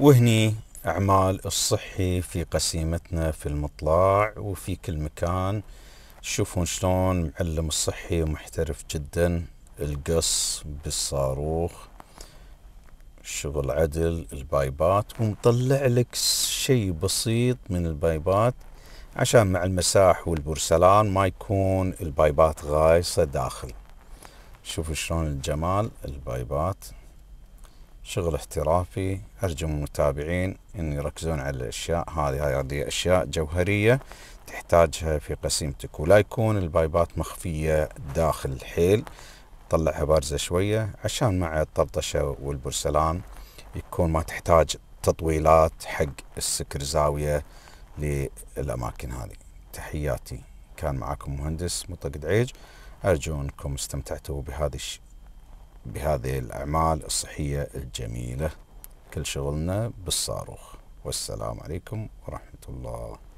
وهني اعمال الصحي في قسيمتنا في المطلع وفي كل مكان تشوفون شلون معلم الصحي محترف جدا القص بالصاروخ شغل عدل البايبات ومطلع لك شيء بسيط من البايبات عشان مع المساح والبرسلان ما يكون البايبات غايصة داخل شوفوا شلون الجمال البايبات شغل احترافي أرجو من المتابعين أن يركزون على الأشياء هذه هذه أشياء جوهرية تحتاجها في قسيمتك ولا يكون البايبات مخفية داخل الحيل طلعها بارزة شوية عشان مع الطبطشه والبرسلان يكون ما تحتاج تطويلات حق السكر زاوية للأماكن هذه تحياتي كان معكم مهندس مطلق دعيج أرجو أنكم استمتعتوا بهذه بهذه الأعمال الصحية الجميلة كل شغلنا بالصاروخ والسلام عليكم ورحمة الله